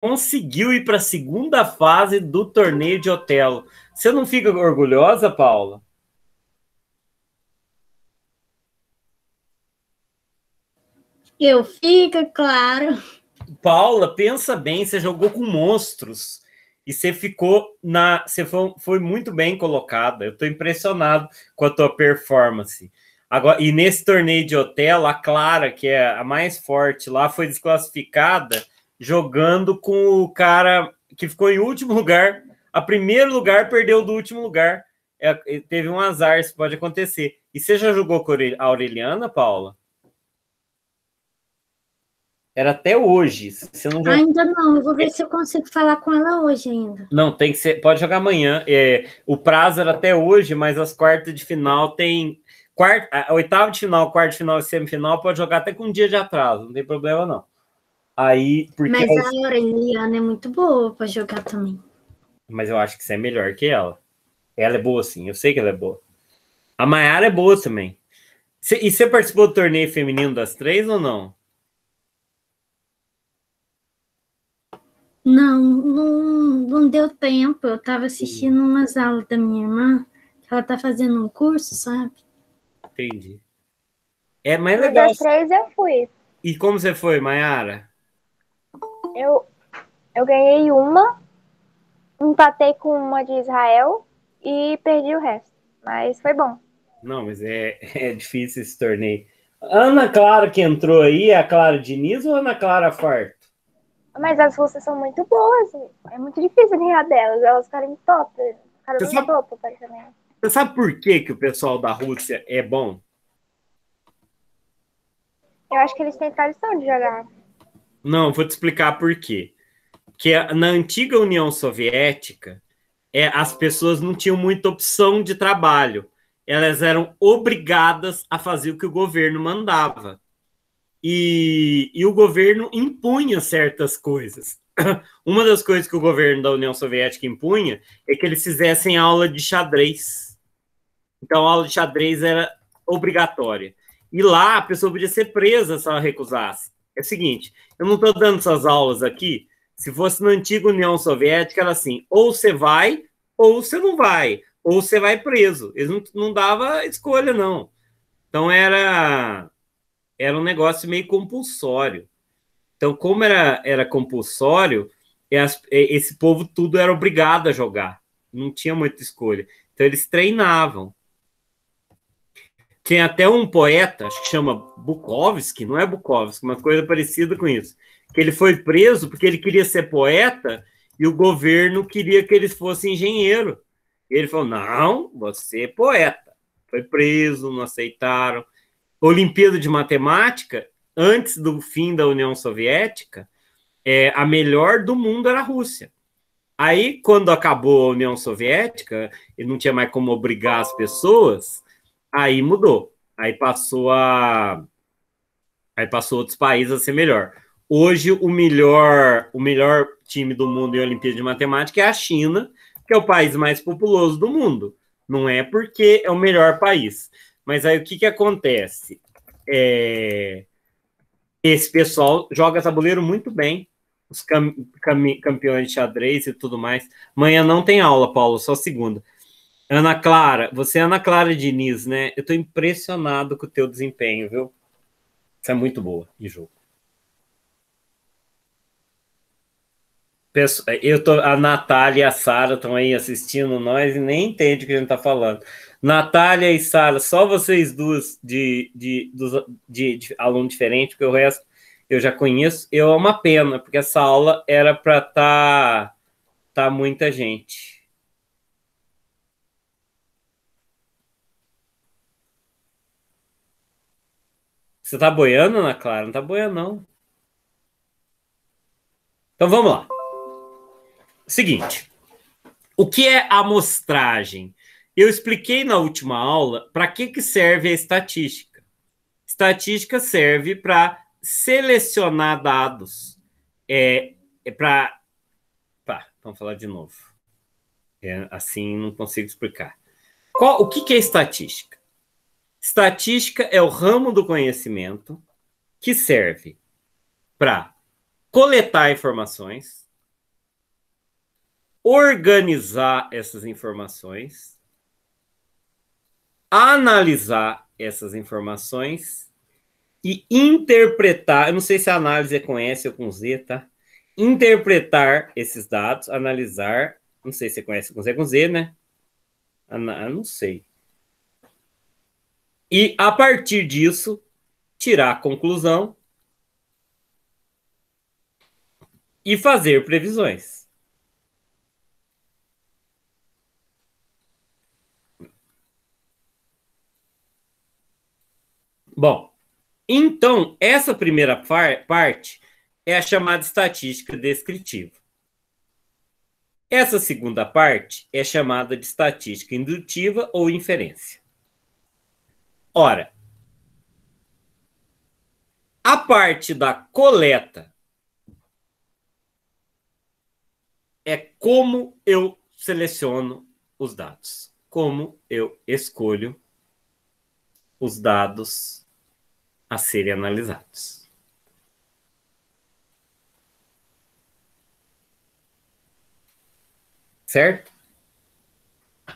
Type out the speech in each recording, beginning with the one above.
conseguiu ir para a segunda fase do torneio de Otelo. Você não fica orgulhosa, Paula? Eu fico, claro. Paula, pensa bem, você jogou com monstros e você ficou na, você foi, foi muito bem colocada. Eu estou impressionado com a tua performance. Agora, e nesse torneio de Otelo, a Clara, que é a mais forte lá, foi desclassificada jogando com o cara que ficou em último lugar. A primeiro lugar perdeu do último lugar. É, teve um azar, isso pode acontecer. E você já jogou com a Aureliana, Paula? Era até hoje. Você não jogou... Ainda não, eu vou ver se eu consigo falar com ela hoje ainda. Não, tem que ser. Pode jogar amanhã. É, o prazo era até hoje, mas as quartas de final tem. Quarta, oitava de final, quarto de final e semifinal pode jogar até com um dia de atraso, não tem problema não. Aí, porque Mas é a Aureliana é muito boa pra jogar também. Mas eu acho que você é melhor que ela. Ela é boa, sim. Eu sei que ela é boa. A Mayara é boa também. Cê, e você participou do torneio feminino das três ou não? Não, não, não deu tempo. Eu tava assistindo sim. umas aulas da minha irmã. Ela tá fazendo um curso, sabe? Entendi. É, é, mas legal. Das três eu fui. E como você foi, Mayara? Eu, eu ganhei uma, empatei com uma de Israel e perdi o resto. Mas foi bom. Não, mas é, é difícil esse torneio. Ana Clara que entrou aí, é a Clara Diniz ou Ana Clara Farto? Mas as russas são muito boas. É muito difícil ganhar delas. Elas ficarem top. Ficaram Você sabe... top, Você sabe por que, que o pessoal da Rússia é bom? Eu acho que eles têm tradição de jogar. Não, vou te explicar por quê. Que na antiga União Soviética, é, as pessoas não tinham muita opção de trabalho. Elas eram obrigadas a fazer o que o governo mandava. E, e o governo impunha certas coisas. Uma das coisas que o governo da União Soviética impunha é que eles fizessem aula de xadrez. Então, a aula de xadrez era obrigatória. E lá a pessoa podia ser presa se ela recusasse. É o seguinte, eu não estou dando essas aulas aqui. Se fosse na antiga União Soviética, era assim: ou você vai, ou você não vai, ou você vai preso. Eles não, não dava escolha, não. Então era, era um negócio meio compulsório. Então, como era, era compulsório, é é, esse povo tudo era obrigado a jogar. Não tinha muita escolha. Então eles treinavam. Tem até um poeta, acho que chama Bukowski, não é Bukowski, uma coisa parecida com isso, que ele foi preso porque ele queria ser poeta e o governo queria que ele fosse engenheiro. E ele falou: não, você é poeta. Foi preso, não aceitaram. Olimpíada de Matemática, antes do fim da União Soviética, é, a melhor do mundo era a Rússia. Aí, quando acabou a União Soviética, e não tinha mais como obrigar as pessoas, Aí mudou. Aí passou a. Aí passou outros países a ser melhor. Hoje, o melhor, o melhor time do mundo em Olimpíada de Matemática é a China, que é o país mais populoso do mundo. Não é porque é o melhor país. Mas aí o que, que acontece? É... Esse pessoal joga tabuleiro muito bem. Os cam cam campeões de xadrez e tudo mais. Amanhã não tem aula, Paulo, só segunda. Ana Clara, você é Ana Clara Diniz, né? Eu tô impressionado com o teu desempenho, viu? Você é muito boa em jogo. Eu tô, a Natália e a Sara estão aí assistindo nós e nem entende o que a gente tá falando. Natália e Sara, só vocês duas de, de, de, de, aluno diferente, porque o resto eu já conheço. Eu é uma pena, porque essa aula era para tá, tá muita gente. Você tá boiando, Ana Clara? Não tá boiando, não. Então vamos lá. Seguinte. O que é amostragem? Eu expliquei na última aula para que, que serve a estatística. Estatística serve para selecionar dados. É, é para. Vamos falar de novo. É, assim não consigo explicar. Qual, o que, que é estatística? Estatística é o ramo do conhecimento que serve para coletar informações, organizar essas informações, analisar essas informações e interpretar. Eu não sei se a análise é com S ou com Z, tá? Interpretar esses dados, analisar. Não sei se você é com ou com Z, é com Z, né? Ana, não sei e, a partir disso, tirar a conclusão e fazer previsões. Bom, então, essa primeira parte é a chamada estatística descritiva. Essa segunda parte é chamada de estatística indutiva ou inferência. Ora, a parte da coleta é como eu seleciono os dados, como eu escolho os dados a serem analisados. Certo?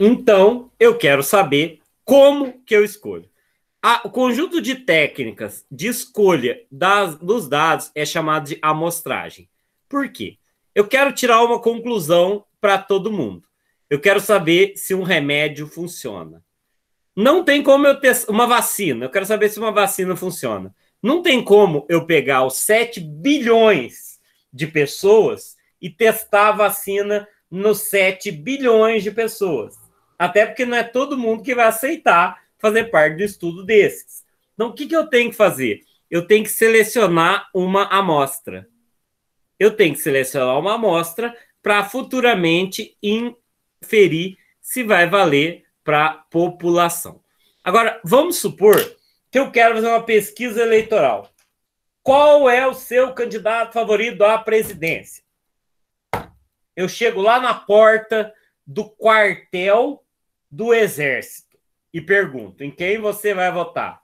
Então, eu quero saber como que eu escolho. A, o conjunto de técnicas de escolha das, dos dados é chamado de amostragem. Por quê? Eu quero tirar uma conclusão para todo mundo. Eu quero saber se um remédio funciona. Não tem como eu ter uma vacina. Eu quero saber se uma vacina funciona. Não tem como eu pegar os 7 bilhões de pessoas e testar a vacina nos 7 bilhões de pessoas. Até porque não é todo mundo que vai aceitar fazer parte do estudo desses. Então, o que, que eu tenho que fazer? Eu tenho que selecionar uma amostra. Eu tenho que selecionar uma amostra para futuramente inferir se vai valer para a população. Agora, vamos supor que eu quero fazer uma pesquisa eleitoral. Qual é o seu candidato favorito à presidência? Eu chego lá na porta do quartel do Exército e pergunto: em quem você vai votar?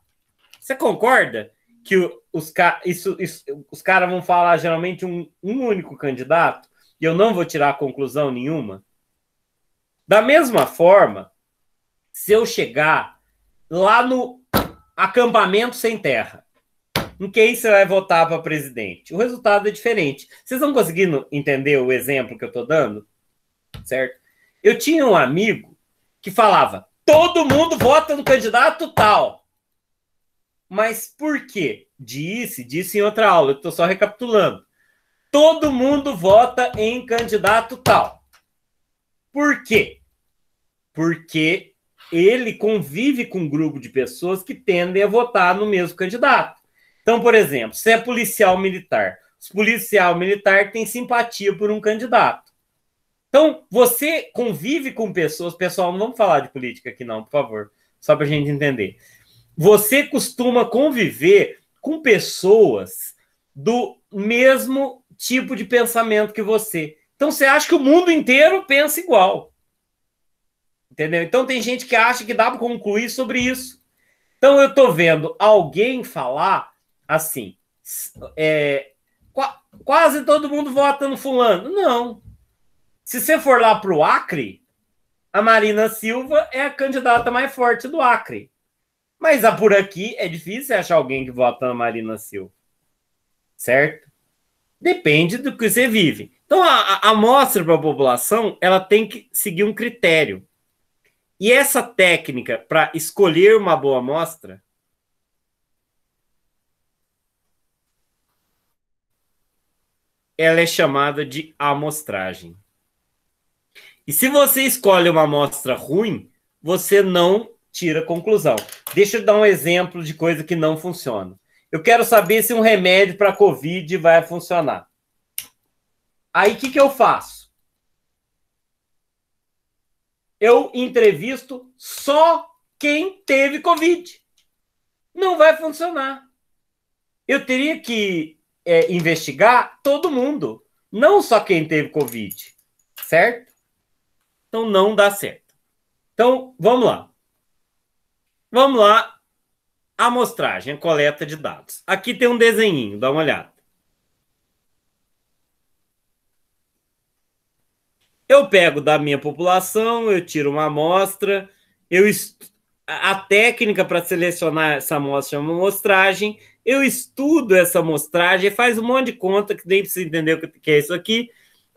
Você concorda que os, isso, isso, os caras vão falar geralmente um, um único candidato e eu não vou tirar conclusão nenhuma? Da mesma forma, se eu chegar lá no acampamento sem terra, em quem você vai votar para presidente? O resultado é diferente. Vocês estão conseguindo entender o exemplo que eu estou dando? Certo? Eu tinha um amigo que falava: todo mundo vota no candidato tal. Mas por quê? Disse, disse em outra aula, eu estou só recapitulando. Todo mundo vota em candidato tal. Por quê? Porque ele convive com um grupo de pessoas que tendem a votar no mesmo candidato. Então, por exemplo, se é policial militar, os policial militar tem simpatia por um candidato. Então, você convive com pessoas, pessoal, não vamos falar de política aqui não, por favor, só para a gente entender. Você costuma conviver com pessoas do mesmo tipo de pensamento que você. Então, você acha que o mundo inteiro pensa igual. Entendeu? Então, tem gente que acha que dá para concluir sobre isso. Então, eu estou vendo alguém falar assim, é, quase todo mundo vota no fulano. Não, se você for lá para o Acre, a Marina Silva é a candidata mais forte do Acre. Mas a por aqui é difícil achar alguém que vota na Marina Silva. Certo? Depende do que você vive. Então, a, amostra para a população ela tem que seguir um critério. E essa técnica para escolher uma boa amostra ela é chamada de amostragem. E se você escolhe uma amostra ruim, você não tira conclusão. Deixa eu dar um exemplo de coisa que não funciona. Eu quero saber se um remédio para Covid vai funcionar. Aí o que, que eu faço? Eu entrevisto só quem teve Covid. Não vai funcionar. Eu teria que é, investigar todo mundo, não só quem teve Covid, certo? Então não dá certo. Então vamos lá. Vamos lá. Amostragem, coleta de dados. Aqui tem um desenhinho, dá uma olhada. Eu pego da minha população, eu tiro uma amostra, eu a técnica para selecionar essa amostra é uma amostragem, eu estudo essa amostragem, faz um monte de conta que nem precisa entender o que é isso aqui,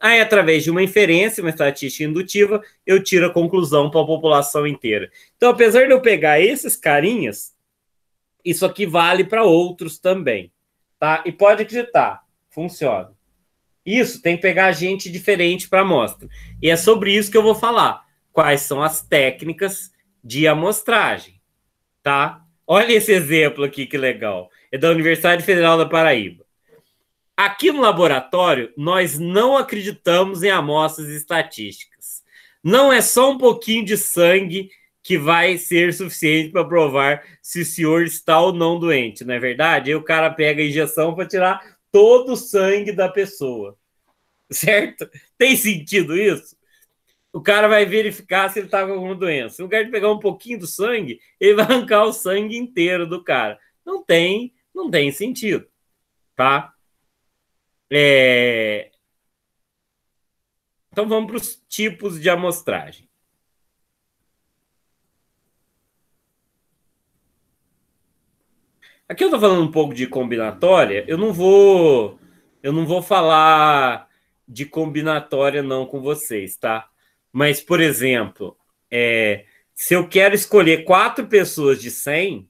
Aí, através de uma inferência, uma estatística indutiva, eu tiro a conclusão para a população inteira. Então, apesar de eu pegar esses carinhas, isso aqui vale para outros também, tá? E pode acreditar, funciona. Isso tem que pegar gente diferente para amostra. E é sobre isso que eu vou falar. Quais são as técnicas de amostragem, tá? Olha esse exemplo aqui que legal. É da Universidade Federal da Paraíba. Aqui no laboratório, nós não acreditamos em amostras estatísticas. Não é só um pouquinho de sangue que vai ser suficiente para provar se o senhor está ou não doente, não é verdade? Aí o cara pega a injeção para tirar todo o sangue da pessoa. Certo? Tem sentido isso? O cara vai verificar se ele está com alguma doença. Se lugar de pegar um pouquinho do sangue, ele vai arrancar o sangue inteiro do cara. Não tem, não tem sentido, tá? É... Então vamos para os tipos de amostragem. Aqui eu estou falando um pouco de combinatória. Eu não vou, eu não vou falar de combinatória não com vocês, tá? Mas por exemplo, é, se eu quero escolher quatro pessoas de 100,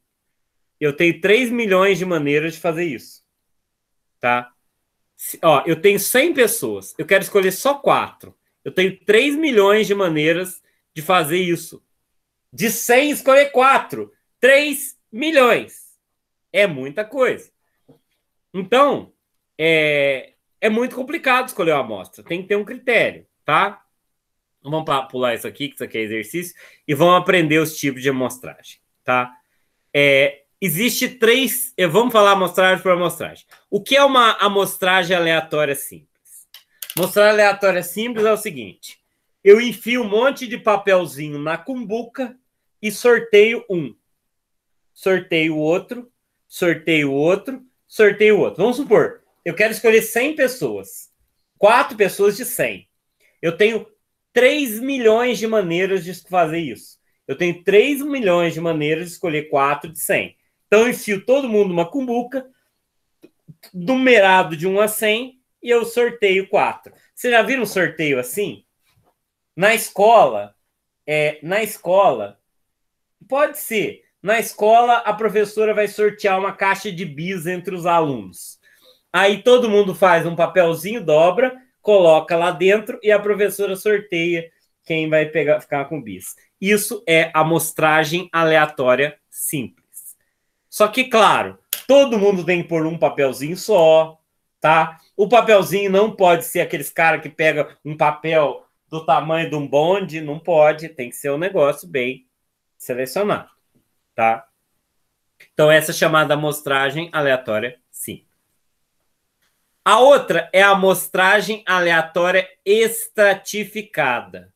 eu tenho 3 milhões de maneiras de fazer isso, tá? ó, eu tenho 100 pessoas, eu quero escolher só quatro. Eu tenho 3 milhões de maneiras de fazer isso. De 100, escolher quatro. 3 milhões. É muita coisa. Então, é, é muito complicado escolher uma amostra. Tem que ter um critério, tá? Vamos pular isso aqui, que isso aqui é exercício, e vamos aprender os tipos de amostragem, tá? É, existe três. Vamos falar amostragem por amostragem. O que é uma amostragem aleatória simples? Amostragem aleatória simples é o seguinte: eu enfio um monte de papelzinho na cumbuca e sorteio um. Sorteio outro, sorteio outro, sorteio outro. Vamos supor, eu quero escolher 100 pessoas. Quatro pessoas de 100. Eu tenho 3 milhões de maneiras de fazer isso. Eu tenho 3 milhões de maneiras de escolher quatro de 100. Então eu enfio todo mundo uma cumbuca, numerado de 1 a 100, e eu sorteio quatro. Você já viram um sorteio assim? Na escola, é, na escola, pode ser. Na escola, a professora vai sortear uma caixa de bis entre os alunos. Aí todo mundo faz um papelzinho, dobra, coloca lá dentro e a professora sorteia quem vai pegar, ficar com bis. Isso é amostragem aleatória simples. Só que, claro, todo mundo tem que pôr um papelzinho só, tá? O papelzinho não pode ser aqueles cara que pega um papel do tamanho de um bonde, não pode, tem que ser um negócio bem selecionado, tá? Então, essa é chamada amostragem aleatória sim. A outra é a amostragem aleatória estratificada.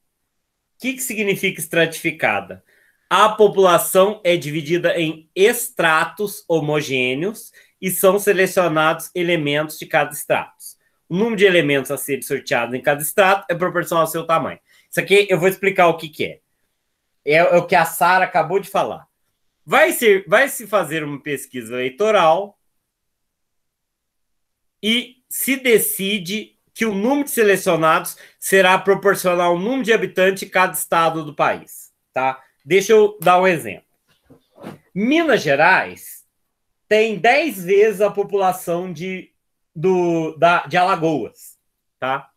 O que, que significa estratificada? A população é dividida em estratos homogêneos e são selecionados elementos de cada estrato. O número de elementos a serem sorteados em cada estrato é proporcional ao seu tamanho. Isso aqui eu vou explicar o que, que é. É, é o que a Sara acabou de falar. Vai, ser, vai se fazer uma pesquisa eleitoral e se decide que o número de selecionados será proporcional ao número de habitantes de cada estado do país, tá? Deixa eu dar um exemplo. Minas Gerais tem 10 vezes a população de, do, da, de Alagoas, tá?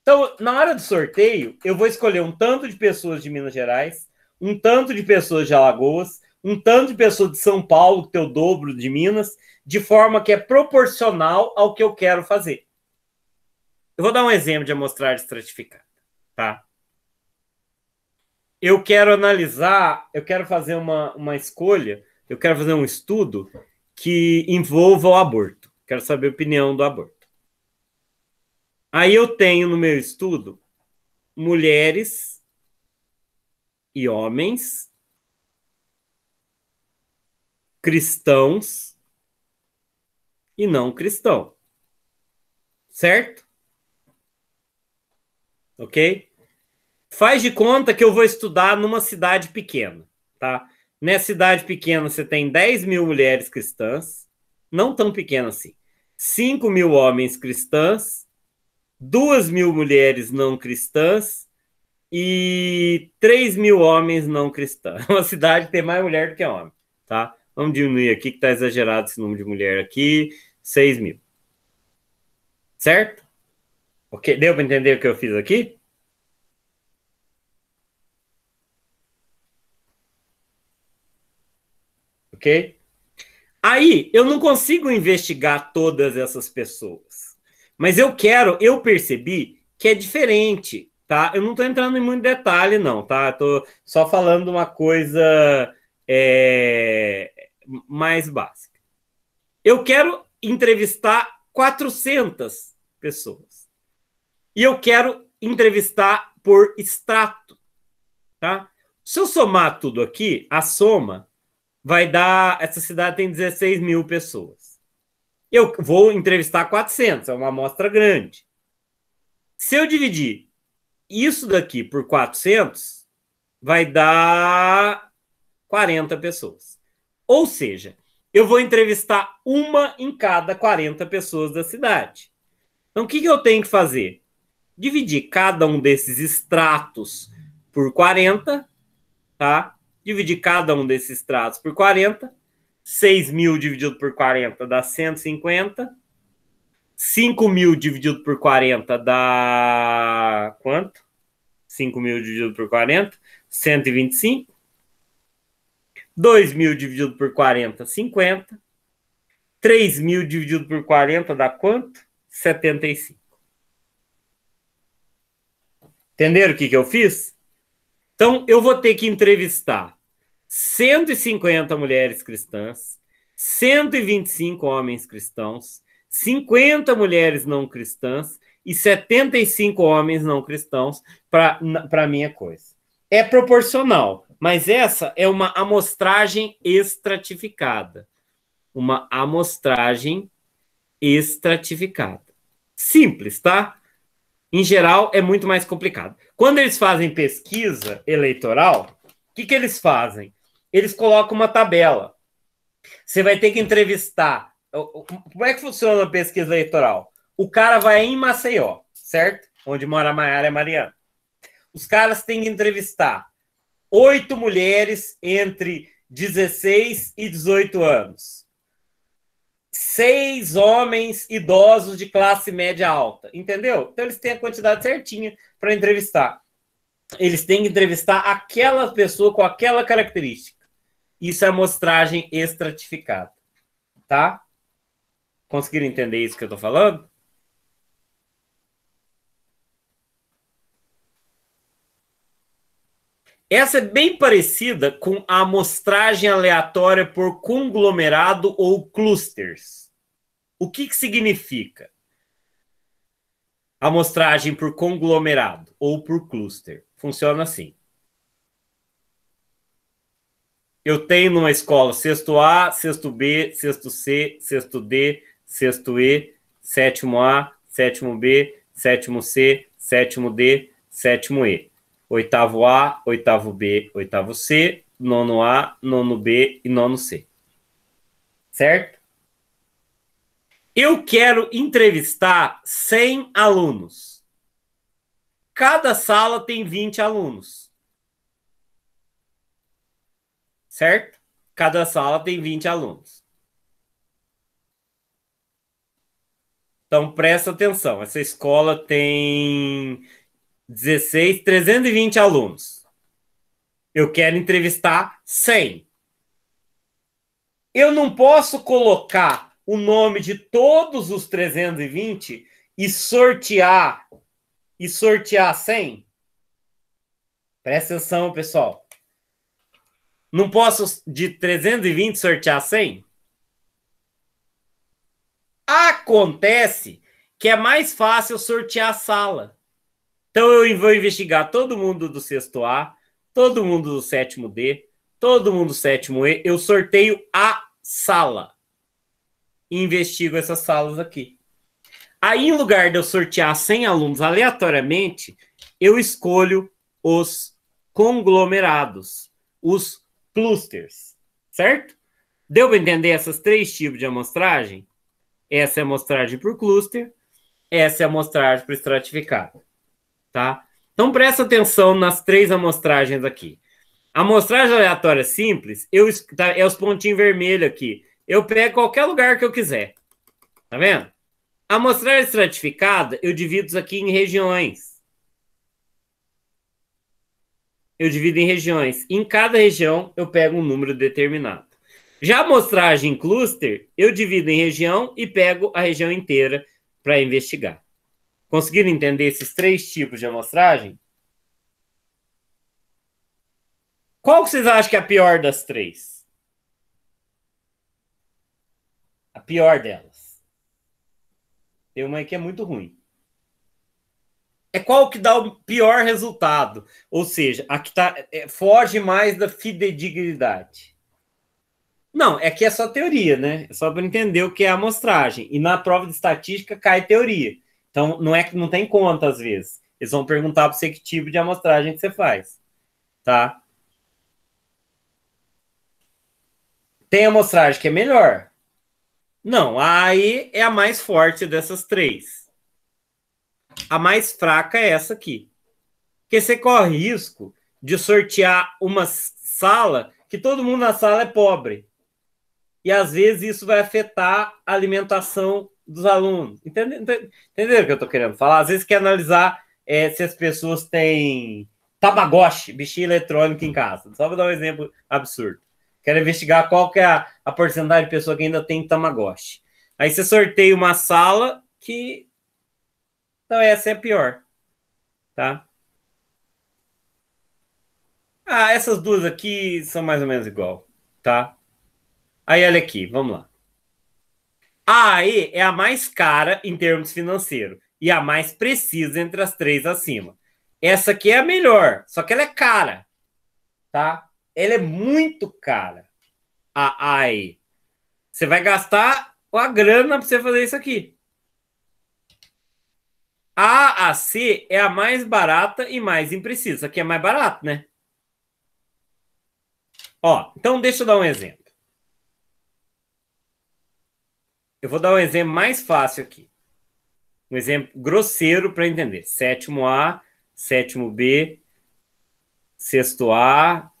Então, na hora do sorteio, eu vou escolher um tanto de pessoas de Minas Gerais, um tanto de pessoas de Alagoas, um tanto de pessoas de São Paulo, que é o dobro de Minas, de forma que é proporcional ao que eu quero fazer. Eu vou dar um exemplo de amostragem estratificada, tá? eu quero analisar, eu quero fazer uma, uma escolha, eu quero fazer um estudo que envolva o aborto. Quero saber a opinião do aborto. Aí eu tenho no meu estudo mulheres e homens cristãos e não cristão. Certo? OK? Faz de conta que eu vou estudar numa cidade pequena, tá? Nessa cidade pequena você tem 10 mil mulheres cristãs, não tão pequena assim, 5 mil homens cristãs, 2 mil mulheres não cristãs e 3 mil homens não cristãs. Uma cidade que tem mais mulher do que homem, tá? Vamos diminuir aqui que tá exagerado esse número de mulher aqui, 6 mil. Certo? Ok, deu para entender o que eu fiz aqui? ok? Aí eu não consigo investigar todas essas pessoas, mas eu quero, eu percebi que é diferente, tá? Eu não estou entrando em muito detalhe, não, tá? Tô só falando uma coisa é, mais básica. Eu quero entrevistar 400 pessoas e eu quero entrevistar por extrato, tá? Se eu somar tudo aqui, a soma vai dar. Essa cidade tem 16 mil pessoas. Eu vou entrevistar 400, é uma amostra grande. Se eu dividir isso daqui por 400, vai dar 40 pessoas. Ou seja, eu vou entrevistar uma em cada 40 pessoas da cidade. Então, o que, que eu tenho que fazer? Dividir cada um desses extratos por 40, tá? dividir cada um desses tratos por 40. 6 mil dividido por 40 dá 150. 5 mil dividido por 40 dá quanto? 5 mil dividido por 40, 125. 2 mil dividido por 40, 50. 3 mil dividido por 40 dá quanto? 75. Entenderam o que, que eu fiz? Então, eu vou ter que entrevistar 150 mulheres cristãs, 125 homens cristãos, 50 mulheres não cristãs e 75 homens não cristãos para a minha coisa. É proporcional, mas essa é uma amostragem estratificada. Uma amostragem estratificada. Simples, tá? em geral, é muito mais complicado. Quando eles fazem pesquisa eleitoral, o que, que eles fazem? Eles colocam uma tabela. Você vai ter que entrevistar. Como é que funciona a pesquisa eleitoral? O cara vai em Maceió, certo? Onde mora a Maiara e a Mariana. Os caras têm que entrevistar oito mulheres entre 16 e 18 anos seis homens idosos de classe média alta, entendeu? Então eles têm a quantidade certinha para entrevistar. Eles têm que entrevistar aquela pessoa com aquela característica. Isso é amostragem estratificada, tá? Conseguiram entender isso que eu estou falando? Essa é bem parecida com a amostragem aleatória por conglomerado ou clusters. O que, que significa amostragem por conglomerado ou por cluster? Funciona assim. Eu tenho numa escola sexto A, sexto B, sexto C, sexto D, sexto E, sétimo A, sétimo B, sétimo C, sétimo D, sétimo E. Oitavo A, oitavo B, oitavo C, nono A, nono B e nono C. Certo? Eu quero entrevistar 100 alunos. Cada sala tem 20 alunos. Certo? Cada sala tem 20 alunos. Então presta atenção, essa escola tem 16, 320 alunos. Eu quero entrevistar 100. Eu não posso colocar o nome de todos os 320 e sortear e sortear 100? Presta atenção, pessoal. Não posso de 320 sortear 100? Acontece que é mais fácil sortear a sala. Então eu vou investigar todo mundo do sexto A, todo mundo do sétimo D, todo mundo do sétimo E. Eu sorteio a sala investigo essas salas aqui. Aí, em lugar de eu sortear 100 alunos aleatoriamente, eu escolho os conglomerados, os clusters, certo? Deu para entender esses três tipos de amostragem? Essa é a amostragem por cluster, essa é a amostragem por estratificado, tá? Então presta atenção nas três amostragens aqui. A amostragem aleatória simples, eu, tá, é os pontinhos vermelhos aqui. Eu pego qualquer lugar que eu quiser. Tá vendo? A amostragem estratificada, eu divido isso aqui em regiões. Eu divido em regiões. Em cada região, eu pego um número determinado. Já a amostragem em cluster, eu divido em região e pego a região inteira para investigar. Conseguiram entender esses três tipos de amostragem? Qual que vocês acham que é a pior das três? pior delas. Tem uma que é muito ruim. É qual que dá o pior resultado. Ou seja, a que tá, é, foge mais da fidedignidade. Não, é que é só teoria, né? É só para entender o que é a amostragem. E na prova de estatística cai teoria. Então, não é que não tem conta às vezes. Eles vão perguntar para você que tipo de amostragem que você faz. Tá? Tem amostragem que é melhor. Não, a AE é a mais forte dessas três. A mais fraca é essa aqui. Porque você corre risco de sortear uma sala que todo mundo na sala é pobre. E às vezes isso vai afetar a alimentação dos alunos. Entendeu entenderam o que eu estou querendo falar? Às vezes quer analisar é, se as pessoas têm tabagoche, bichinho eletrônico em casa. Só vou dar um exemplo absurdo. Quero investigar qual que é a a porcentagem de pessoa que ainda tem Tamagotchi. Aí você sorteia uma sala que. Então, essa é a pior. Tá? Ah, essas duas aqui são mais ou menos igual, tá? Aí olha aqui, vamos lá. A AE é a mais cara em termos financeiros e a mais precisa entre as três acima. Essa aqui é a melhor, só que ela é cara, tá? Ela é muito cara a AI. Você vai gastar a grana para você fazer isso aqui. A a C é a mais barata e mais imprecisa. Aqui é mais barato, né? Ó, então deixa eu dar um exemplo. Eu vou dar um exemplo mais fácil aqui. Um exemplo grosseiro para entender. Sétimo A, sétimo B, sexto A,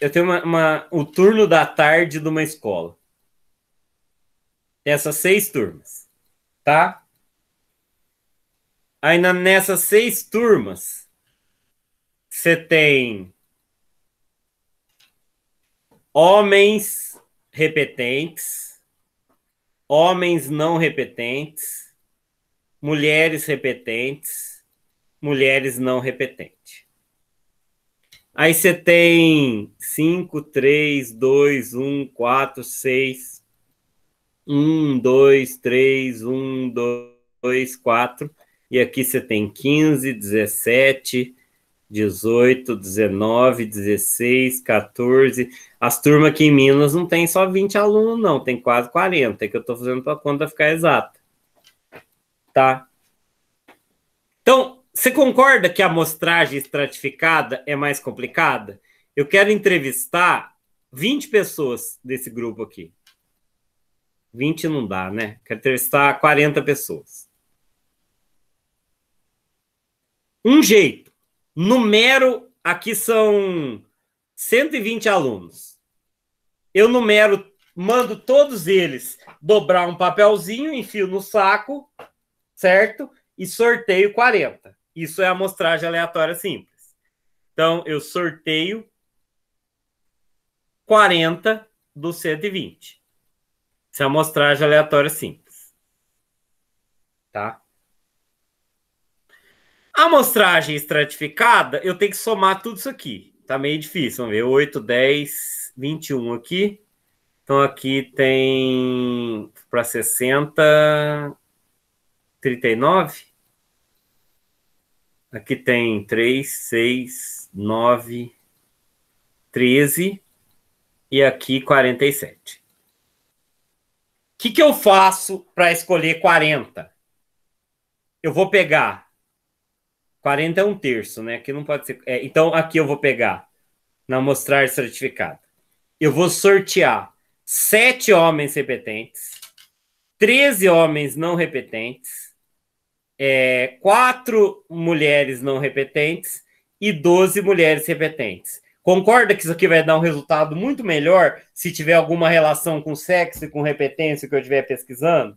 eu tenho uma, uma, o turno da tarde de uma escola. essas seis turmas, tá? Aí nessas seis turmas, você tem homens repetentes, homens não repetentes, mulheres repetentes, mulheres não repetentes. Aí você tem 5, 3, 2, 1, 4, 6, 1, 2, 3, 1, 2, 4. E aqui você tem 15, 17, 18, 19, 16, 14. As turmas aqui em Minas não tem só 20 alunos, não, tem quase 40, é que eu estou fazendo para a conta ficar exata. Tá? Então, você concorda que a amostragem estratificada é mais complicada? Eu quero entrevistar 20 pessoas desse grupo aqui. 20 não dá, né? Quero entrevistar 40 pessoas. Um jeito. Numero, aqui são 120 alunos. Eu numero, mando todos eles dobrar um papelzinho, enfio no saco, certo? E sorteio 40. Isso é amostragem aleatória simples. Então, eu sorteio 40 dos 120. Isso é amostragem aleatória simples. Tá? A amostragem estratificada, eu tenho que somar tudo isso aqui. Tá meio difícil. Vamos ver. 8, 10, 21 aqui. Então aqui tem para 60, 39. Aqui tem 3, 6, 9, 13 e aqui 47. O que, que eu faço para escolher 40? Eu vou pegar. 40 é um terço, né? Que não pode ser. É, então aqui eu vou pegar na mostrar certificado. Eu vou sortear 7 homens repetentes, 13 homens não repetentes, é, quatro mulheres não repetentes e 12 mulheres repetentes. Concorda que isso aqui vai dar um resultado muito melhor se tiver alguma relação com sexo e com repetência que eu estiver pesquisando?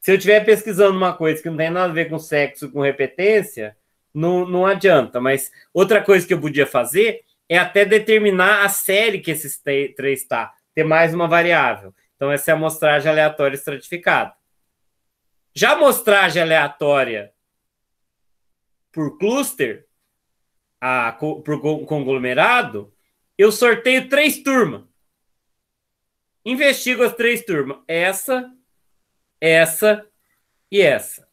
Se eu estiver pesquisando uma coisa que não tem nada a ver com sexo e com repetência, não, não adianta. Mas outra coisa que eu podia fazer é até determinar a série que esses três está, ter mais uma variável. Então, essa é a amostragem aleatória estratificada. Já amostragem aleatória por cluster, a, por conglomerado, eu sorteio três turmas. Investigo as três turmas. Essa, essa e essa.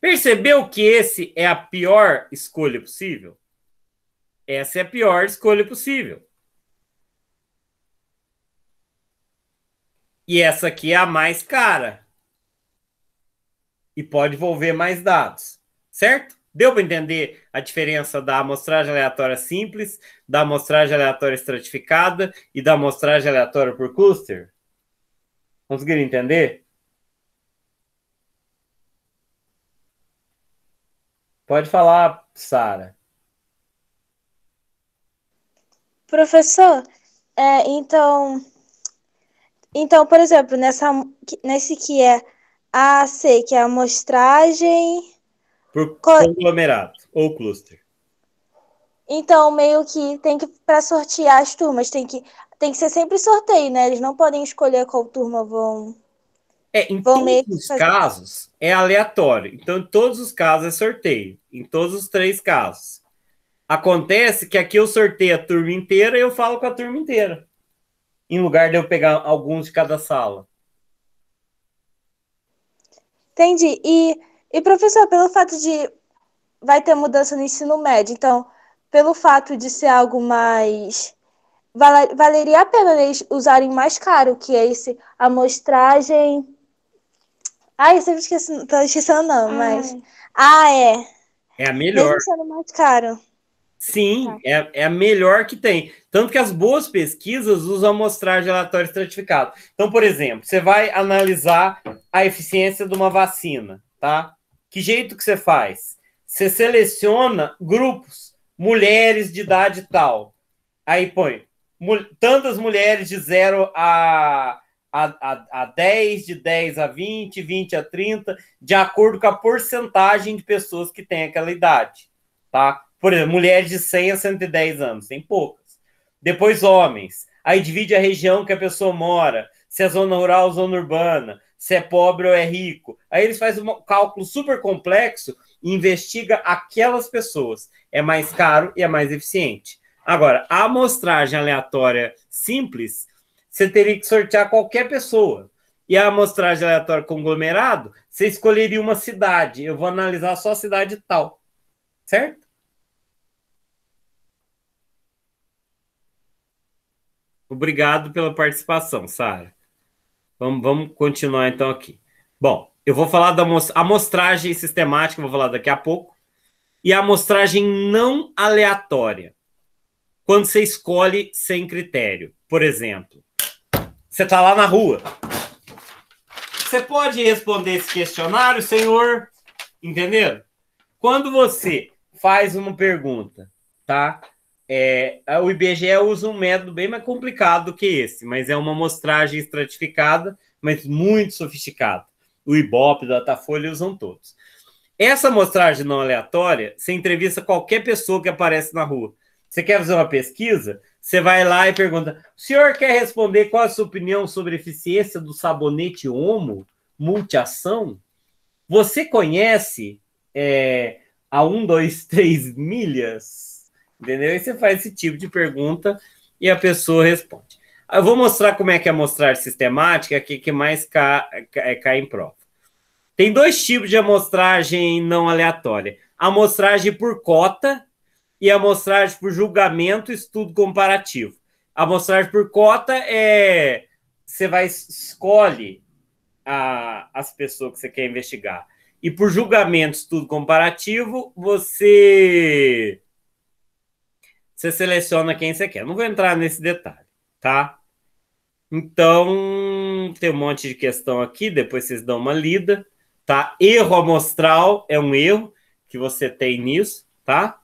Percebeu que esse é a pior escolha possível? Essa é a pior escolha possível. E essa aqui é a mais cara e pode envolver mais dados, certo? Deu para entender a diferença da amostragem aleatória simples, da amostragem aleatória estratificada e da amostragem aleatória por cluster? Conseguiram entender? Pode falar, Sara. Professor, é, então, então, por exemplo, nessa, nesse que é ah, sei, que é a amostragem. Por conglomerado ou cluster. Então, meio que tem que, para sortear as turmas, tem que, tem que ser sempre sorteio, né? Eles não podem escolher qual turma vão. É, em vão todos os fazer... casos, é aleatório. Então, em todos os casos, é sorteio. Em todos os três casos. Acontece que aqui eu sorteio a turma inteira e eu falo com a turma inteira. Em lugar de eu pegar alguns de cada sala. Entendi. E, e, professor, pelo fato de vai ter mudança no ensino médio, então, pelo fato de ser algo mais. valeria a pena eles usarem mais caro, que é esse amostragem. Ai, ah, eu sempre esqueci, tô esquecendo não, ah, mas. É. Ah, é. É a melhor. Mesmo sendo mais caro. Sim, tá. é, é a melhor que tem. Tanto que as boas pesquisas usam amostragem de relatório estratificado. Então, por exemplo, você vai analisar a eficiência de uma vacina, tá? Que jeito que você faz? Você seleciona grupos, mulheres de idade tal. Aí põe tantas mulheres de 0 a, a, a, a 10, de 10 a 20, 20 a 30, de acordo com a porcentagem de pessoas que têm aquela idade, tá? Por exemplo, mulheres de 100 a 110 anos, tem poucas. Depois, homens. Aí divide a região que a pessoa mora, se é zona rural ou zona urbana, se é pobre ou é rico. Aí eles fazem um cálculo super complexo e investiga aquelas pessoas. É mais caro e é mais eficiente. Agora, a amostragem aleatória simples, você teria que sortear qualquer pessoa. E a amostragem aleatória conglomerado, você escolheria uma cidade. Eu vou analisar só a cidade tal. Certo? Obrigado pela participação, Sara. Vamos, vamos continuar então aqui. Bom, eu vou falar da amostragem sistemática, vou falar daqui a pouco, e a amostragem não aleatória, quando você escolhe sem critério. Por exemplo, você está lá na rua. Você pode responder esse questionário, senhor? Entenderam? Quando você faz uma pergunta, tá? É, o IBGE usa um método bem mais complicado do que esse, mas é uma amostragem estratificada, mas muito sofisticada. O IBOP, o Datafolha usam todos. Essa amostragem não aleatória, você entrevista qualquer pessoa que aparece na rua. Você quer fazer uma pesquisa? Você vai lá e pergunta: o senhor quer responder qual a sua opinião sobre a eficiência do sabonete Homo multiação? Você conhece é, a 1, 2, 3 milhas? Entendeu? E você faz esse tipo de pergunta e a pessoa responde. Eu vou mostrar como é que é mostrar sistemática, que, que mais cai, é, cai em prova. Tem dois tipos de amostragem não aleatória: amostragem por cota e amostragem por julgamento, estudo comparativo. Amostragem por cota é você vai escolhe a, as pessoas que você quer investigar. E por julgamento, estudo comparativo, você você seleciona quem você quer. Não vou entrar nesse detalhe, tá? Então, tem um monte de questão aqui, depois vocês dão uma lida, tá? Erro amostral é um erro que você tem nisso, tá?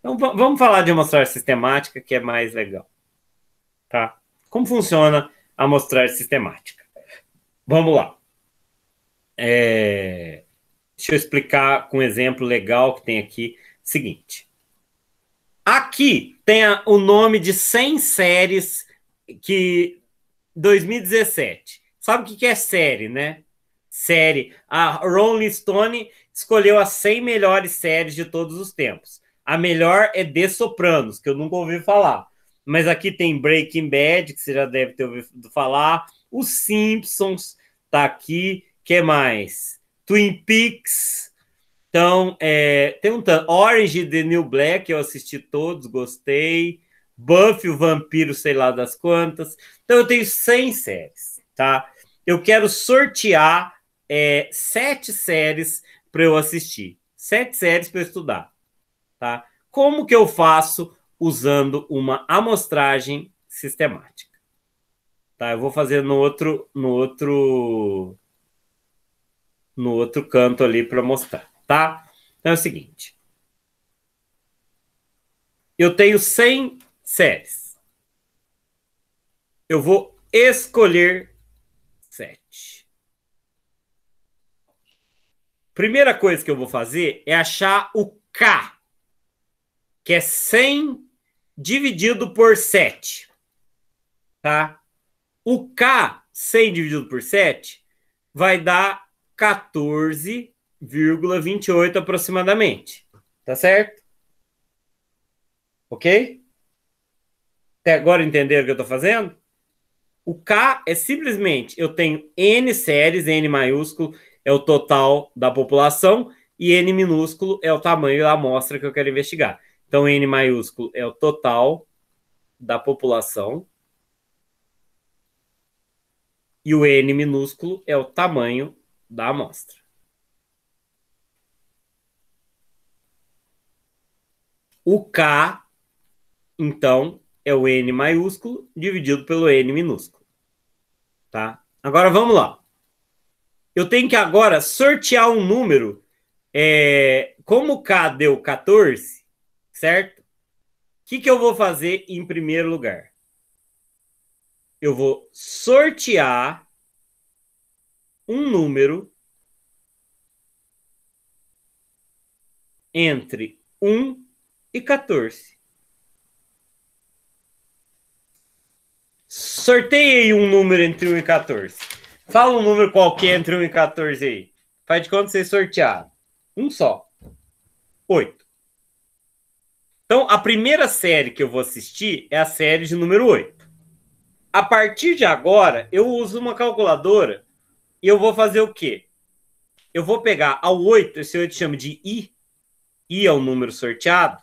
Então, vamos falar de mostrar sistemática, que é mais legal, tá? Como funciona a amostragem sistemática? Vamos lá. É... Deixa eu explicar com um exemplo legal que tem aqui. Seguinte, Aqui tem a, o nome de 100 séries que 2017. Sabe o que, que é série, né? Série. A Rolling Stone escolheu as 100 melhores séries de todos os tempos. A melhor é The Sopranos, que eu nunca ouvi falar. Mas aqui tem Breaking Bad, que você já deve ter ouvido falar. Os Simpsons tá aqui. que mais? Twin Peaks. Então, é, tem um tanto. Orange The New Black, eu assisti todos, gostei. Buffy, o Vampiro, sei lá das quantas. Então, eu tenho 100 séries, tá? Eu quero sortear é, sete séries para eu assistir. Sete séries para estudar, tá? Como que eu faço usando uma amostragem sistemática? Tá, eu vou fazer no outro, no outro, no outro canto ali para mostrar tá? Então é o seguinte. Eu tenho 100 séries. Eu vou escolher 7. Primeira coisa que eu vou fazer é achar o K, que é 100 dividido por 7. Tá? O K, 100 dividido por 7, vai dar 14 0,28 aproximadamente. Tá certo? Ok? Até agora entenderam o que eu estou fazendo? O K é simplesmente eu tenho N séries, N maiúsculo é o total da população e N minúsculo é o tamanho da amostra que eu quero investigar. Então, N maiúsculo é o total da população e o N minúsculo é o tamanho da amostra. O K, então, é o N maiúsculo dividido pelo N minúsculo. Tá? Agora vamos lá. Eu tenho que agora sortear um número. É, como o K deu 14, certo? O que, que eu vou fazer em primeiro lugar? Eu vou sortear um número entre 1 e 14. Sorteie um número entre 1 e 14. Fala um número qualquer entre 1 e 14 aí. Faz de conta ser sorteado. Um só. 8. Então, a primeira série que eu vou assistir é a série de número 8. A partir de agora, eu uso uma calculadora e eu vou fazer o quê? Eu vou pegar ao 8, esse 8 chama de I, I é o número sorteado,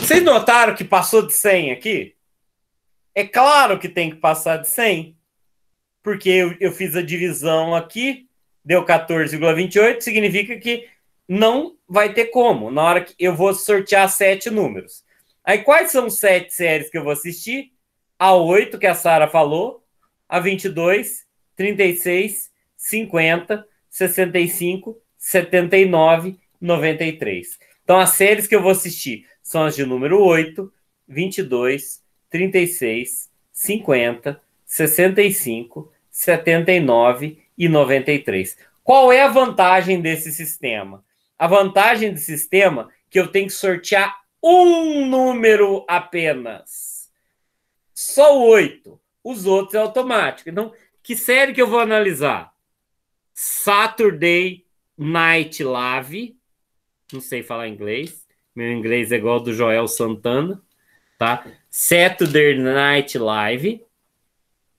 Vocês notaram que passou de 100 aqui? É claro que tem que passar de 100, porque eu, eu fiz a divisão aqui, deu 14,28, significa que não vai ter como. Na hora que eu vou sortear sete números. Aí quais são os sete séries que eu vou assistir? A 8, que a Sara falou, a 22, 36, 50, 65, 79, 93. Então as séries que eu vou assistir são as de número 8, 22, 36, 50, 65, 79 e 93. Qual é a vantagem desse sistema? A vantagem do sistema é que eu tenho que sortear um número apenas. Só oito. Os outros é automático. Então, que série que eu vou analisar? Saturday Night Live. Não sei falar inglês. Meu inglês é igual do Joel Santana, tá? Saturday Night Live,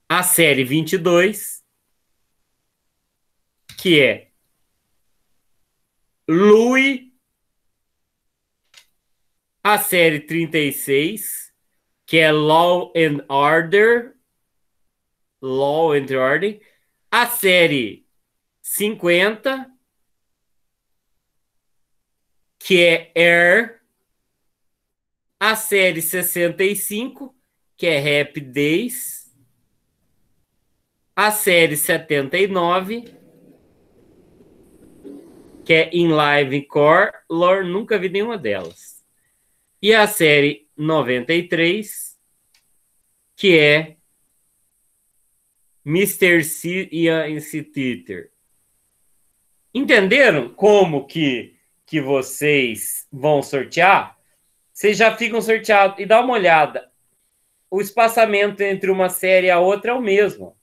a série 22, que é Louis, a série 36, que é Law and Order, Law and Order, a série 50, que é Air, a série 65, que é Rap Days, a série 79, que é In Live Core, Lore, nunca vi nenhuma delas. E a série 93, que é Mr. C e Theater. Entenderam como que que vocês vão sortear, vocês já ficam sorteados. E dá uma olhada. O espaçamento entre uma série e a outra é o mesmo.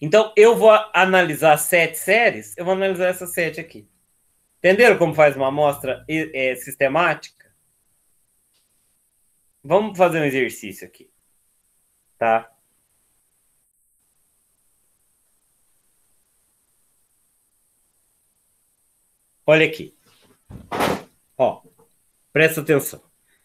Então, eu vou analisar sete séries, eu vou analisar essas sete aqui. Entenderam como faz uma amostra é, sistemática? Vamos fazer um exercício aqui. Tá? Olha aqui. Ó, presta atenção.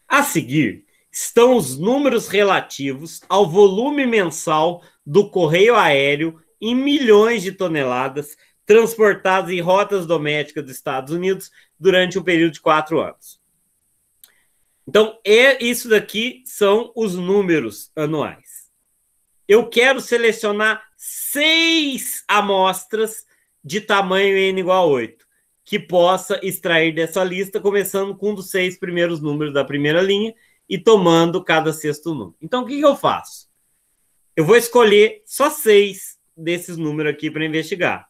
A seguir estão os números relativos ao volume mensal do correio aéreo em milhões de toneladas transportadas em rotas domésticas dos Estados Unidos durante um período de quatro anos. Então, é, isso daqui são os números anuais. Eu quero selecionar seis amostras de tamanho N igual a 8 que possa extrair dessa lista, começando com um dos seis primeiros números da primeira linha e tomando cada sexto número. Então, o que, que eu faço? Eu vou escolher só seis desses números aqui para investigar,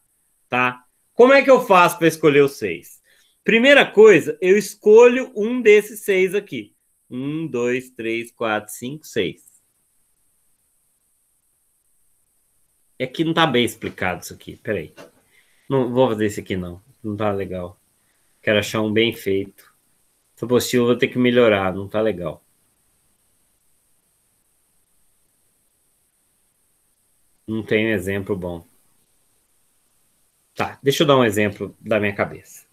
tá? Como é que eu faço para escolher os seis? Primeira coisa, eu escolho um desses seis aqui. Um, dois, três, quatro, cinco, seis. É que não está bem explicado isso aqui, peraí. Não vou fazer isso aqui, não não tá legal. Quero achar um bem feito. Se possível, vou ter que melhorar, não tá legal. Não tenho exemplo bom. Tá, deixa eu dar um exemplo da minha cabeça.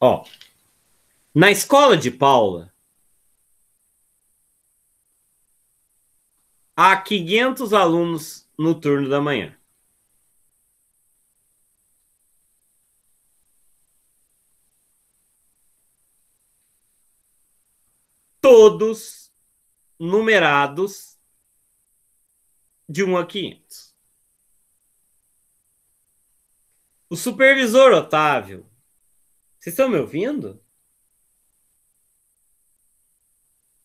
Ó, na escola de Paula, há 500 alunos no turno da manhã. todos numerados de 1 a 500. O supervisor Otávio, vocês estão me ouvindo?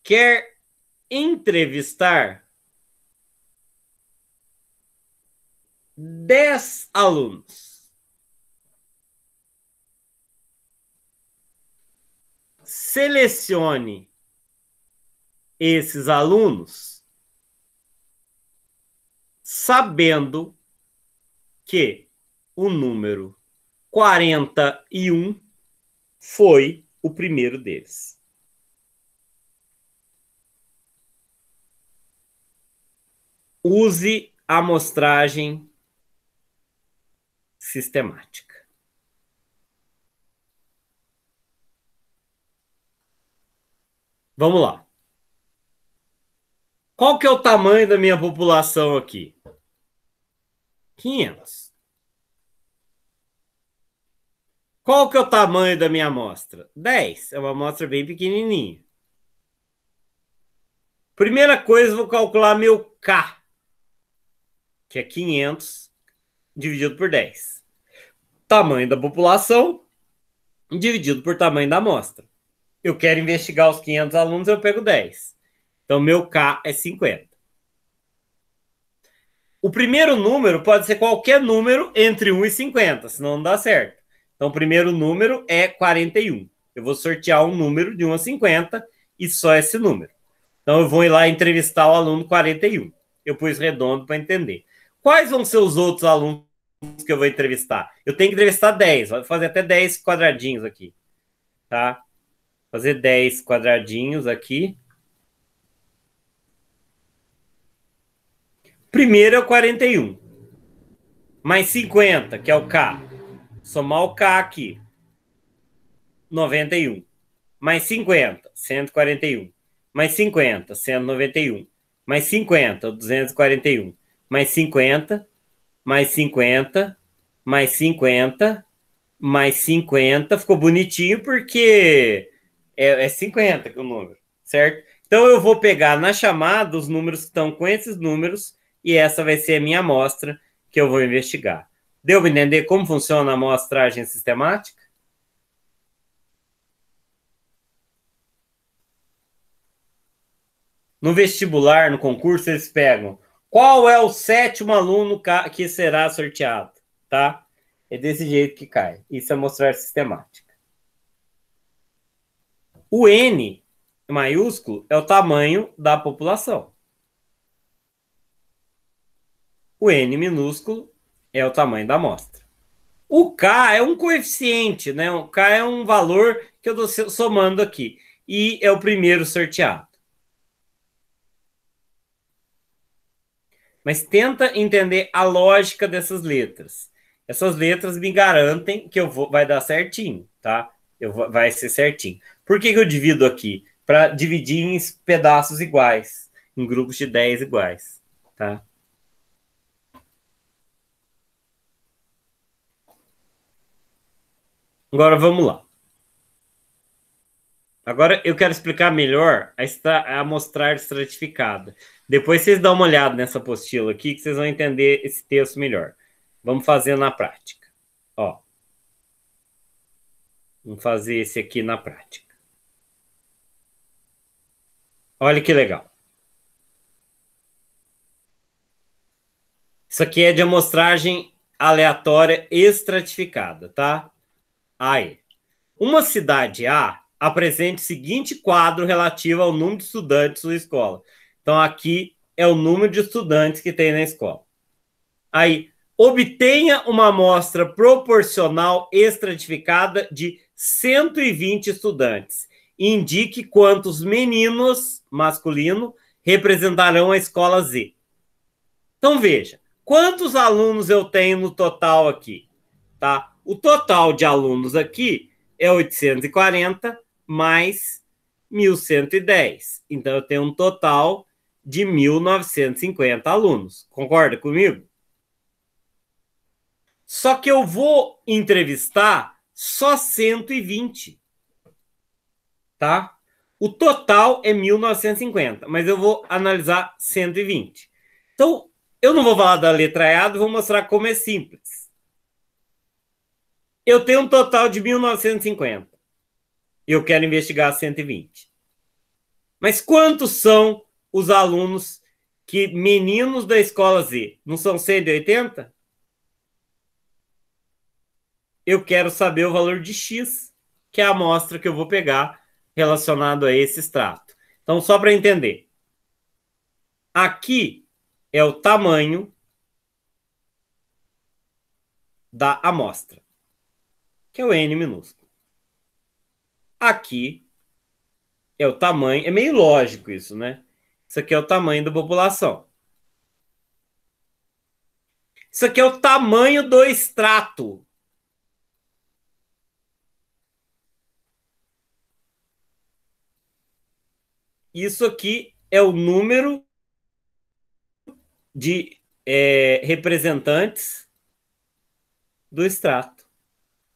Quer entrevistar 10 alunos. Selecione esses alunos sabendo que o número 41 foi o primeiro deles. Use a amostragem sistemática. Vamos lá. Qual que é o tamanho da minha população aqui? 500. Qual que é o tamanho da minha amostra? 10. É uma amostra bem pequenininha. Primeira coisa, vou calcular meu K, que é 500 dividido por 10. Tamanho da população dividido por tamanho da amostra. Eu quero investigar os 500 alunos, eu pego 10. Então, meu K é 50. O primeiro número pode ser qualquer número entre 1 e 50, senão não dá certo. Então, o primeiro número é 41. Eu vou sortear um número de 1 a 50 e só esse número. Então, eu vou ir lá entrevistar o aluno 41. Eu pus redondo para entender. Quais vão ser os outros alunos que eu vou entrevistar? Eu tenho que entrevistar 10. Vou fazer até 10 quadradinhos aqui. Tá? Fazer 10 quadradinhos aqui. Primeiro é o 41. Mais 50, que é o K. Somar o K aqui. 91. Mais 50, 141. Mais 50, 191. Mais 50, 241. Mais 50, mais 50, mais 50, mais 50. Ficou bonitinho porque é, é 50 que é o número, certo? Então eu vou pegar na chamada os números que estão com esses números e essa vai ser a minha amostra que eu vou investigar. Deu para entender como funciona a amostragem sistemática? No vestibular, no concurso, eles pegam qual é o sétimo aluno que será sorteado, tá? É desse jeito que cai. Isso é amostragem sistemática. O N maiúsculo é o tamanho da população. O N minúsculo é o tamanho da amostra. O K é um coeficiente, né? O K é um valor que eu estou somando aqui. E é o primeiro sorteado. Mas tenta entender a lógica dessas letras. Essas letras me garantem que eu vou, vai dar certinho, tá? Eu vou, vai ser certinho. Por que, que eu divido aqui? Para dividir em pedaços iguais, em grupos de 10 iguais, tá? Agora vamos lá. Agora eu quero explicar melhor a, estra... a estratificada. Depois vocês dão uma olhada nessa apostila aqui que vocês vão entender esse texto melhor. Vamos fazer na prática. Ó. Vamos fazer esse aqui na prática. Olha que legal. Isso aqui é de amostragem aleatória estratificada, tá? Aí, Uma cidade A apresente o seguinte quadro relativo ao número de estudantes da escola. Então, aqui é o número de estudantes que tem na escola. Aí, obtenha uma amostra proporcional estratificada de 120 estudantes. indique quantos meninos, masculino, representarão a escola Z. Então, veja, quantos alunos eu tenho no total aqui? Tá? O total de alunos aqui é 840 mais 1110. Então eu tenho um total de 1.950 alunos. Concorda comigo? Só que eu vou entrevistar só 120. Tá? O total é 1.950, mas eu vou analisar 120. Então, eu não vou falar da letra E, vou mostrar como é simples. Eu tenho um total de 1950. Eu quero investigar 120. Mas quantos são os alunos que meninos da escola Z? Não são 180? Eu quero saber o valor de X, que é a amostra que eu vou pegar relacionado a esse extrato. Então, só para entender. Aqui é o tamanho da amostra que é o N minúsculo. Aqui é o tamanho, é meio lógico isso, né? Isso aqui é o tamanho da população. Isso aqui é o tamanho do extrato. Isso aqui é o número de é, representantes do extrato.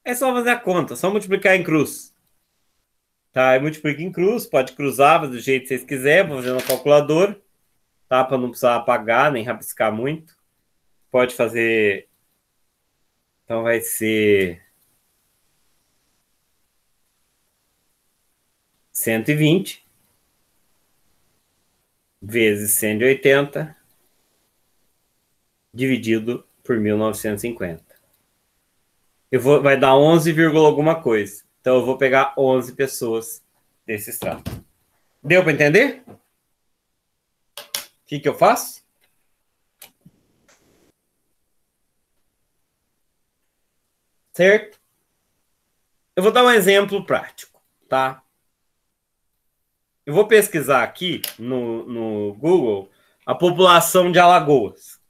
É só fazer a conta, só multiplicar em cruz. Tá? E multiplica em cruz, pode cruzar do jeito que vocês quiserem, vou fazer no calculador, tá? Para não precisar apagar nem rabiscar muito. Pode fazer. Então vai ser. 120 vezes 180 dividido por 1950 eu vou, vai dar 11, alguma coisa. Então eu vou pegar 11 pessoas desse extrato. Deu para entender? O que, que eu faço? Certo? Eu vou dar um exemplo prático, tá? Eu vou pesquisar aqui no, no Google a população de Alagoas.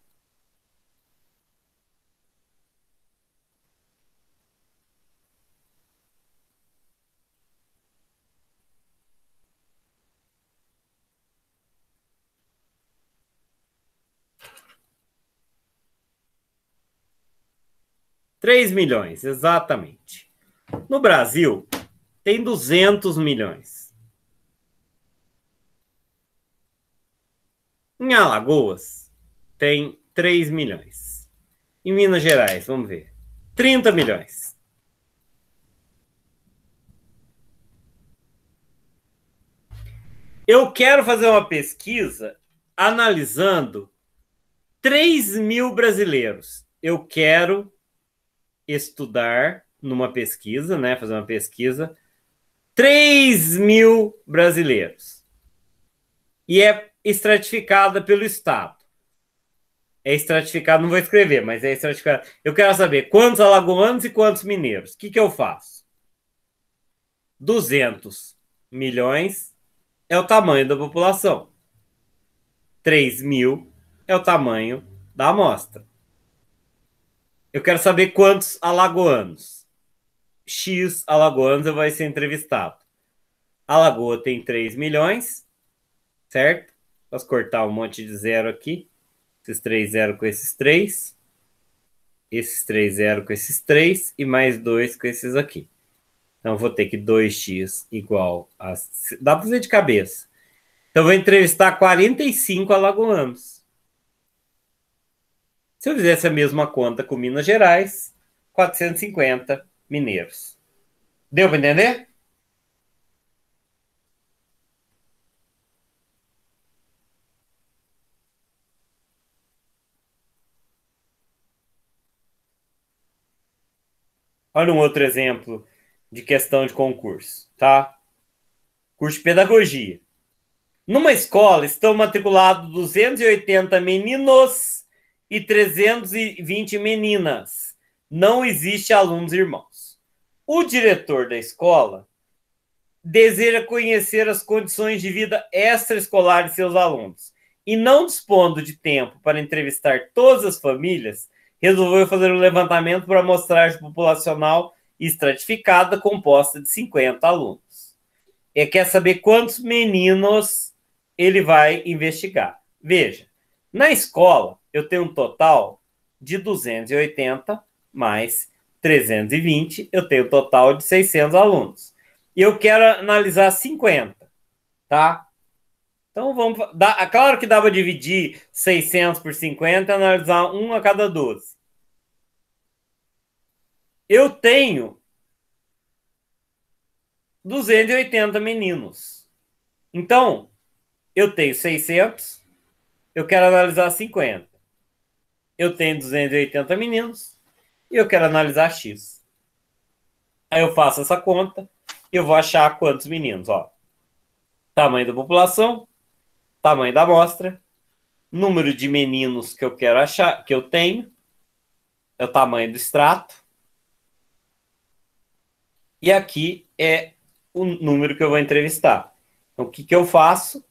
3 milhões, exatamente. No Brasil, tem 200 milhões. Em Alagoas, tem 3 milhões. Em Minas Gerais, vamos ver, 30 milhões. Eu quero fazer uma pesquisa analisando 3 mil brasileiros. Eu quero estudar numa pesquisa, né, fazer uma pesquisa, 3 mil brasileiros. E é estratificada pelo Estado. É estratificada, não vou escrever, mas é estratificada. Eu quero saber quantos alagoanos e quantos mineiros. O que, que eu faço? 200 milhões é o tamanho da população. 3 mil é o tamanho da amostra. Eu quero saber quantos alagoanos. X alagoanos vai ser entrevistado. A Lagoa tem 3 milhões, certo? Posso cortar um monte de zero aqui. Esses três zero com esses três. Esses três zero com esses três. E mais dois com esses aqui. Então, vou ter que 2x igual a... Dá para fazer de cabeça. Então, vou entrevistar 45 alagoanos. Se eu fizesse a mesma conta com Minas Gerais, 450 mineiros. Deu para entender? Olha um outro exemplo de questão de concurso, tá? Curso de pedagogia. Numa escola estão matriculados 280 meninos e 320 meninas. Não existe alunos irmãos. O diretor da escola deseja conhecer as condições de vida extraescolar de seus alunos e, não dispondo de tempo para entrevistar todas as famílias, resolveu fazer um levantamento para mostrar a populacional estratificada composta de 50 alunos. E é, quer saber quantos meninos ele vai investigar. Veja, na escola, eu tenho um total de 280 mais 320, eu tenho um total de 600 alunos. E eu quero analisar 50, tá? Então vamos. Dá, é claro que dava dividir 600 por 50 e analisar um a cada 12. Eu tenho 280 meninos. Então, eu tenho 600, eu quero analisar 50 eu tenho 280 meninos e eu quero analisar X. Aí eu faço essa conta e eu vou achar quantos meninos, ó. Tamanho da população, tamanho da amostra, número de meninos que eu quero achar, que eu tenho, é o tamanho do extrato. E aqui é o número que eu vou entrevistar. Então, o que, que eu faço?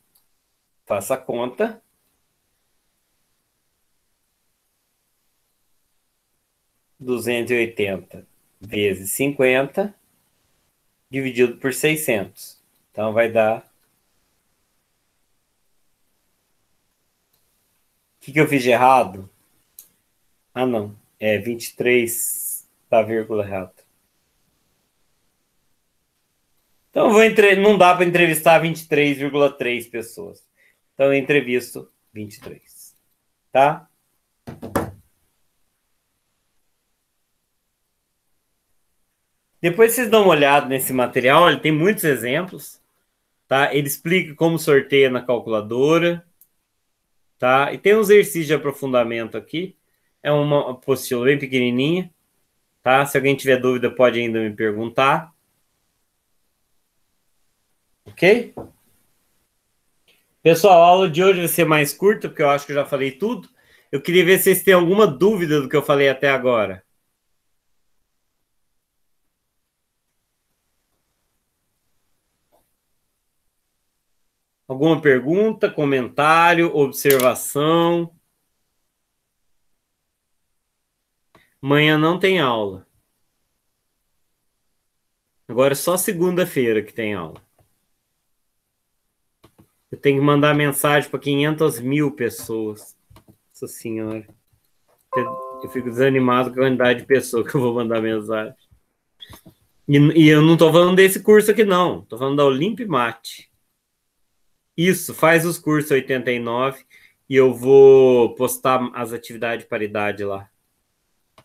Faço a conta 280 vezes 50 dividido por 600. Então vai dar. O que, que eu fiz de errado? Ah, não. É 23 da tá vírgula errada. Então vou entre... não dá para entrevistar 23,3 pessoas. Então eu entrevisto 23. Tá? Depois vocês dão uma olhada nesse material, ele tem muitos exemplos, tá? Ele explica como sorteia na calculadora, tá? E tem um exercício de aprofundamento aqui, é uma apostila bem pequenininha, tá? Se alguém tiver dúvida, pode ainda me perguntar. Ok? Pessoal, a aula de hoje vai ser mais curta, porque eu acho que eu já falei tudo. Eu queria ver se vocês têm alguma dúvida do que eu falei até agora. Alguma pergunta, comentário, observação? Amanhã não tem aula. Agora é só segunda-feira que tem aula. Eu tenho que mandar mensagem para 500 mil pessoas. Nossa Senhora. Eu fico desanimado com a quantidade de pessoas que eu vou mandar mensagem. E, e eu não estou falando desse curso aqui, não. Estou falando da Olimp Mate. Isso, faz os cursos 89 e eu vou postar as atividades de paridade lá.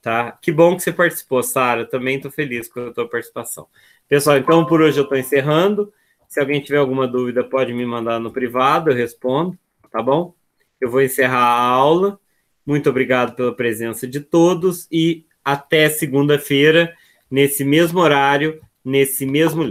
Tá? Que bom que você participou, Sara. Também estou feliz com a tua participação. Pessoal, então por hoje eu estou encerrando. Se alguém tiver alguma dúvida, pode me mandar no privado, eu respondo, tá bom? Eu vou encerrar a aula. Muito obrigado pela presença de todos e até segunda-feira, nesse mesmo horário, nesse mesmo